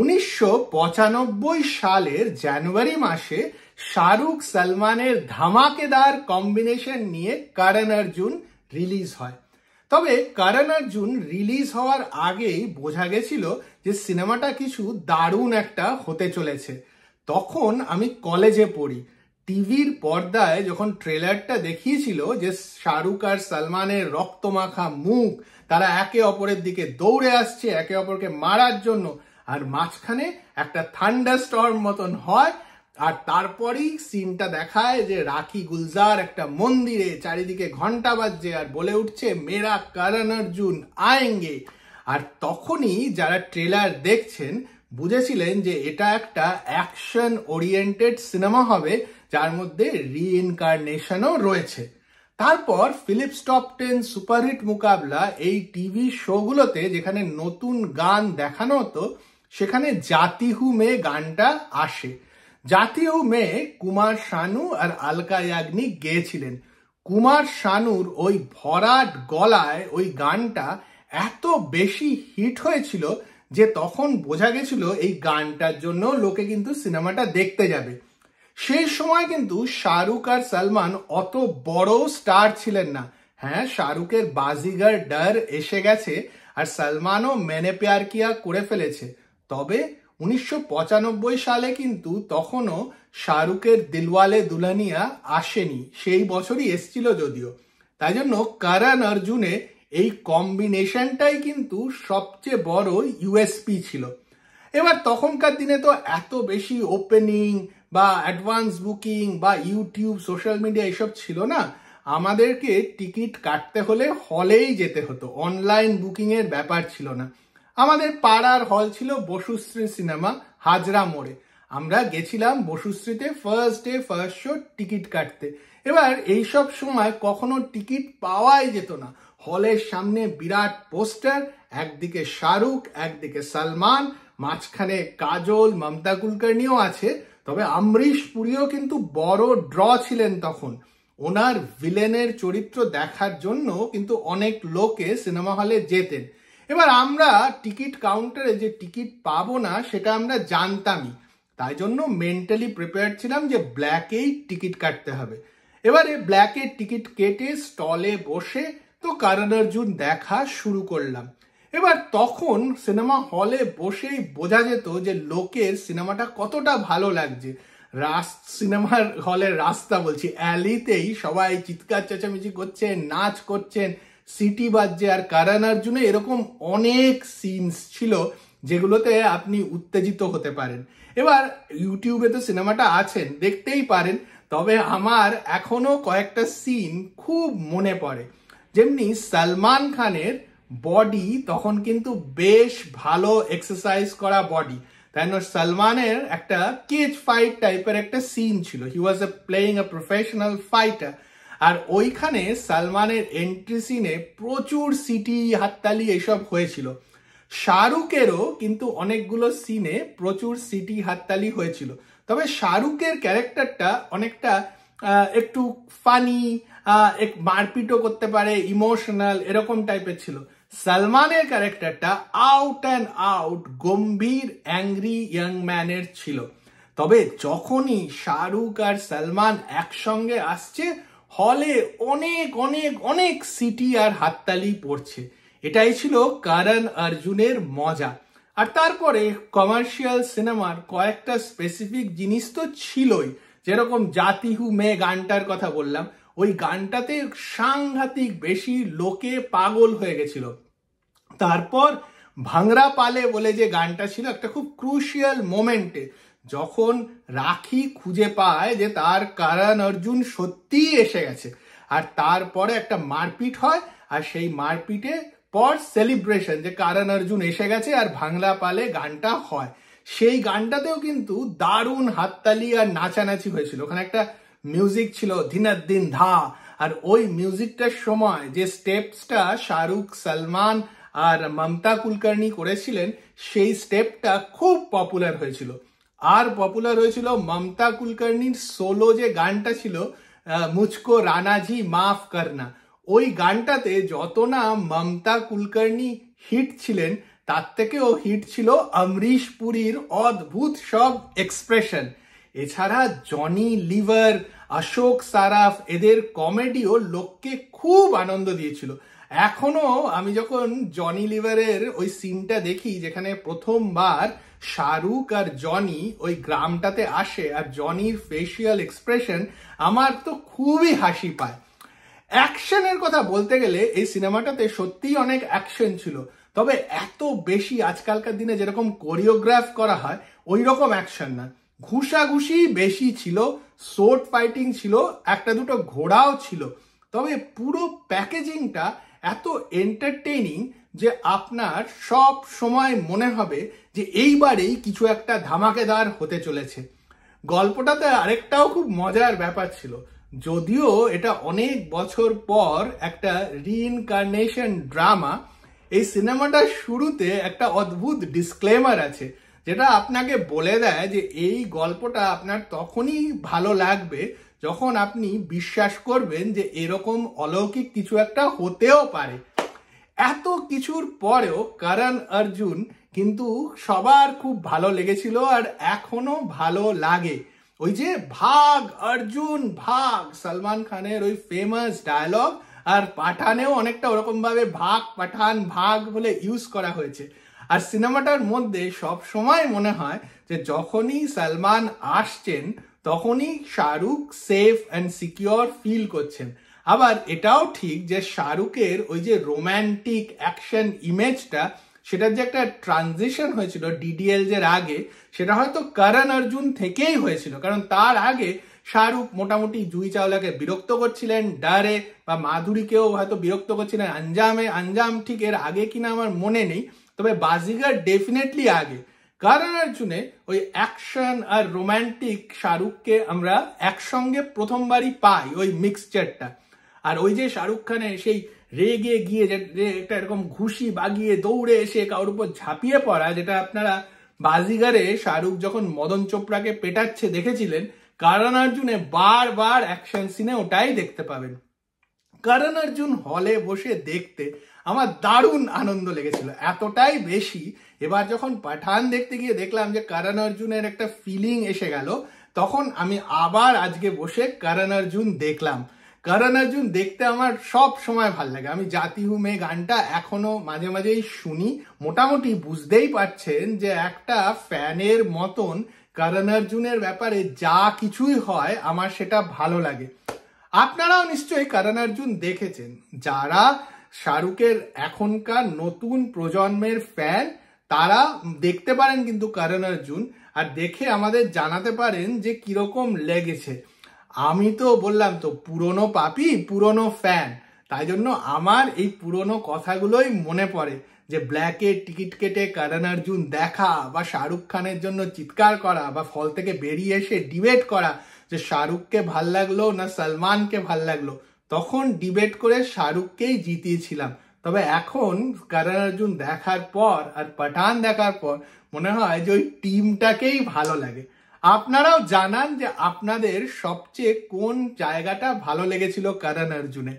উনিশশো সালের জানুয়ারি মাসে শাহরুখ সলমানের ধামাকেদার কম্বিনেশন নিয়ে কারণ অর্জুন রিলিজ হয় তবে কারণ অর্জুন রিলিজ হওয়ার আগেই বোঝা গেছিল যে সিনেমাটা কিছু দারুণ একটা হতে চলেছে তখন আমি কলেজে পড়ি টিভির পর্দায় যখন ট্রেলারটা দেখিয়েছিল যে শাহরুখ আর সালমানের রক্তমাখা মুখ তারা একে অপরের দিকে দৌড়ে আসছে একে অপরকে মারার জন্য আর মাঝখানে একটা থান্ডার স্টর্ম মতন হয় আর তারপরেই সিনটা দেখায় যে রাখি গুলজার একটা মন্দিরে চারিদিকে ঘন্টা বাজছে আর বলে উঠছে মেরা করণ অর্জুন আয়েঙ্গে আর তখনই যারা ট্রেলার দেখছেন বুঝেছিলেন যে এটা একটা অ্যাকশন ওরিয়েন্টেড সিনেমা হবে যার মধ্যে ইনকারনেশনও রয়েছে তারপর Philips top ten superhit Muqabla এই টিভি শোগুলোতে যেখানে নতুন গান দেখানো হতো সেখানে জাতিহু মেয়ে গানটা আসে জাতিহু মেয়ে কুমার শানু আর আলকা ইয়াগনিক গেয়েছিলেন কুমার শানুর ওই ভরাট গলায় ওই গানটা এত বেশি হিট হয়েছিল যে তখন বোঝা গেছিল এই গানটার জন্য লোকে কিন্তু সিনেমাটা দেখতে যাবে সেই সময় কিন্তু শাহরুখ আর সালমান অত বড় স্টার ছিলেন না হ্যাঁ শাহরুখের বাজিগার ডার এসে গেছে আর সালমানও মেনে পেয়ার কিয়া করে ফেলেছে তবে উনিশশো সালে কিন্তু তখনও শাহরুখের দিলওয়ালে দুলানিয়া আসেনি সেই বছরই এসছিল যদিও তাই জন্য কারান অর্জুনে এই কম্বিনেশনটাই কিন্তু সবচেয়ে বড় ইউএসপি ছিল এবার তখনকার দিনে তো এত বেশি ওপেনিং বা অ্যাডভান্স বুকিং বা ইউটিউব সোশ্যাল মিডিয়া এসব ছিল না আমাদেরকে টিকিট কাটতে হলে হলেই যেতে হতো অনলাইন বুকিংয়ের ব্যাপার ছিল না আমাদের পাড়ার হল ছিল বসুশ্রী সিনেমা হাজরা মোড়ে আমরা গেছিলাম বসুশ্রীতে first day first show ticket কাটতে এবার এইসব সময় কখনো টিকিট পাওয়াই যেত না হলের সামনে বিরাট পোস্টার একদিকে শাহরুখ একদিকে সালমান মাঝখানে কাজল মমতা কুলকার্নিও আছে তবে আমরিশ পুরীও কিন্তু বড় ড্র ছিলেন তখন ওনার ভিলেনের চরিত্র দেখার জন্য কিন্তু অনেক লোকে সিনেমা হলে যেতেন এবার আমরা টিকিট কাউন্টারে যে টিকিট পাবো না সেটা আমরা জানতামই তাই জন্য মেন্টালি প্রিপেয়ার ছিলাম যে ব্ল্যাকেই টিকিট কাটতে হবে এবারে ব্ল্যাকের টিকিট কেটে স্টলে বসে তো কারণ অর্জুন দেখা শুরু করলাম এবার তখন সিনেমা হলে বসেই বোঝা যেত যে লোকের সিনেমাটা কতটা ভালো লাগছে রাস সিনেমার হলের রাস্তা বলছি অ্যালিতেই সবাই চিৎকার চেঁচামেচি করছেন নাচ করছেন সিটি বাজছে আর কারান অর্জুনে এরকম অনেক সিনস ছিল যেগুলোতে আপনি উত্তেজিত হতে পারেন এবার ইউটিউবে তো সিনেমাটা আছেন দেখতেই পারেন তবে আমার এখনও কয়েকটা সিন খুব মনে পড়ে যেমনি সালমান খানের বডি তখন কিন্তু বেশ ভালো এক্সারসাইজ করা বডি তাই না সালমানের একটা কেজ ফাইট টাইপের একটা সিন ছিল he was a playing a professional fighter আর ওইখানে সালমানের এন্ট্রি সিনে প্রচুর সিটি হাততালি এসব হয়েছিল শাহরুখেরও কিন্তু অনেকগুলো সিনে প্রচুর সিটি হাততালি হয়েছিল তবে শাহরুখের ক্যারেক্টারটা অনেকটা একটু ফানি এক মারপিটও করতে পারে ইমোশনাল এরকম টাইপের ছিল সালমানের ক্যারেক্টারটা আউট অ্যান্ড আউট গম্ভীর অ্যাংরি ইয়াং ম্যানের ছিল তবে যখনই শাহরুখ আর সালমান একসঙ্গে আসছে হলে অনেক অনেক অনেক সিটি আর হাততালি পড়ছে এটাই ছিল কারণ অর্জুনের মজা আর তারপরে কমার্শিয়াল সিনেমার কয়েকটা স্পেসিফিক জিনিস তো ছিলই যেরকম জাতিহু মে গানটার কথা বললাম ওই গানটাতে সাংঘাতিক বেশি লোকে পাগল হয়ে গেছিল তারপর ভাঙরা পালে বলে যে গানটা ছিল একটা খুব ক্রুশিয়াল মোমেন্টে যখন রাখি খুঁজে পায় যে তার কারণ অর্জুন সত্যিই এসে গেছে আর তারপরে একটা মারপিট হয় আর সেই মারপিটে পর সেলিব্রেশন যে কারণ অর্জুন এসে গেছে আর ভাংলা পালে গানটা হয় সেই গানটাতেও কিন্তু দারুণ হাততালি আর নাচানাচি হয়েছিল ওখানে একটা মিউজিক ছিল দিনার দিন ধা আর ওই মিউজিকটার সময় যে স্টেপসটা শাহরুখ সালমান আর মমতা কুলকার্নি করেছিলেন সেই স্টেপটা খুব পপুলার হয়েছিল আর পপুলার হয়েছিল মমতা কুলকার্নির সোলো যে গানটা ছিল মুচকো রানাজি মাফ করনা ওই গানটাতে যত না মমতা কুলকার্নি হিট ছিলেন তার থেকেও হিট ছিল অমরিশ পুরীর অদ্ভুত সব এক্সপ্রেশন এছাড়া জনি লিভার অশোক সারাফ এদের কমেডিও লোককে খুব আনন্দ দিয়েছিল এখনো আমি যখন জনি লিভারের ওই সিনটা দেখি যেখানে প্রথমবার শাহরুখ আর জনি ওই গ্রামটাতে আসে আর জনির ফেসিয়াল এক্সপ্রেশন আমার তো খুবই হাসি পায় অ্যাকশনের কথা বলতে গেলে এই সিনেমাটাতে সত্যিই অনেক অ্যাকশন ছিল তবে এত বেশি আজকালকার দিনে যেরকম কোরিওগ্রাফ করা হয় ওই রকম অ্যাকশন না ঘুষাঘুষি বেশি ছিল সোট ফাইটিং ছিল একটা দুটো ঘোড়াও ছিল তবে পুরো প্যাকেজিংটা এত এন্টারটেইনিং যে আপনার সব সময় মনে হবে যে এইবারেই কিছু একটা ধামাকেদার হতে চলেছে গল্পটাতে আরেকটাও খুব মজার ব্যাপার ছিল যদিও এটা অনেক বছর পর একটা রিইনকার্নেশন ড্রামা এই সিনেমাটার শুরুতে একটা অদ্ভুত ডিসক্লেমার আছে যেটা আপনাকে বলে দেয় যে এই গল্পটা আপনার তখনই ভালো লাগবে যখন আপনি বিশ্বাস করবেন যে এরকম অলৌকিক কিছু একটা হতেও পারে এত কিছুর পরেও কারণ অর্জুন কিন্তু সবার খুব ভালো লেগেছিল আর এখনো ভালো লাগে ওই যে ভাগ অর্জুন ভাগ সলমান খানের ওই ফেমাস ডায়লগ আর পাঠানেও অনেকটা ওরকমভাবে ভাগ পাঠান ভাগ বলে ইউজ করা হয়েছে আর সিনেমাটার মধ্যে সব সময় মনে হয় যে যখনই সালমান আসছেন তখনই Shahrukh safe and secure feel করছেন আবার এটাও ঠিক যে শাহরুখের ওই যে রোম্যান্টিক অ্যাকশন ইমেজটা সেটার যে একটা ট্রানজিশন হয়েছিল ডিডিএল এর আগে সেটা হয়তো করণ অর্জুন থেকেই হয়েছিল কারণ তার আগে শাহরুখ মোটামুটি জুই চাওলাকে বিরক্ত করছিলেন ডারে বা মাধুরীকেও হয়তো বিরক্ত করছিলেন আঞ্জামে আঞ্জাম ঠিক এর আগে কিনা আমার মনে নেই তবে বাজিগার ডেফিনেটলি আগে কারণ অর্জুনে ওই অ্যাকশন আর রোম্যান্টিক শাহরুখকে আমরা একসঙ্গে প্রথমবারই পাই ওই মিক্সচারটা আর ওই যে শাহরুখ খানে সেই রেগে গিয়ে যে একটা এরকম ঘুষি বাগিয়ে দৌড়ে এসে কারোর উপর ঝাঁপিয়ে পড়া যেটা আপনারা বাজিগারে শাহরুখ যখন মদন চোপড়াকে পেটাচ্ছে দেখেছিলেন কারণ অর্জুনে বারবার অ্যাকশন সিনে ওটাই দেখতে পাবেন করণ অর্জুন হলে বসে দেখতে আমার দারুণ আনন্দ লেগেছিল এতটাই বেশি এবার যখন পাঠান দেখতে গিয়ে দেখলাম যে করণ অর্জুনের একটা ফিলিং এসে গেল তখন আমি আবার আজকে বসে করণ অর্জুন দেখলাম করণ অর্জুন দেখতে আমার সব সময় ভাল লাগে আমি জাতি হুমে গানটা এখনো মাঝে মাঝেই শুনি মোটামুটি বুঝতেই পারছেন যে একটা ফ্যানের মতন করণ অর্জুনের ব্যাপারে যা কিছুই হয় আমার সেটা ভালো লাগে আপনারাও নিশ্চয়ই কারণ অর্জুন দেখেছেন যারা শাহরুখের এখনকার নতুন প্রজন্মের ফ্যান তারা দেখতে পারেন কিন্তু কারণ অর্জুন আর দেখে আমাদের জানাতে পারেন যে কিরকম লেগেছে আমি তো বললাম তো পুরনো পাপি পুরনো ফ্যান তাই জন্য আমার এই পুরনো কথাগুলোই মনে পড়ে যে ব্ল্যাকে টিকিট কেটে কারণ অর্জুন দেখা বা শাহরুখ খানের জন্য চিৎকার করা বা ফল থেকে বেরিয়ে এসে ডিবেট করা যে শাহরুখকে ভাল লাগলো না সালমানকে ভাল লাগলো তখন ডিবেট করে শাহরুখকেই জিতিয়েছিলাম তবে এখন কারণ অর্জুন দেখার পর আর পাঠান দেখার পর মনে হয় যে ওই টিমটাকেই ভালো লাগে আপনারাও জানান যে আপনাদের সবচেয়ে কোন জায়গাটা ভালো লেগেছিল কারণ অর্জুনে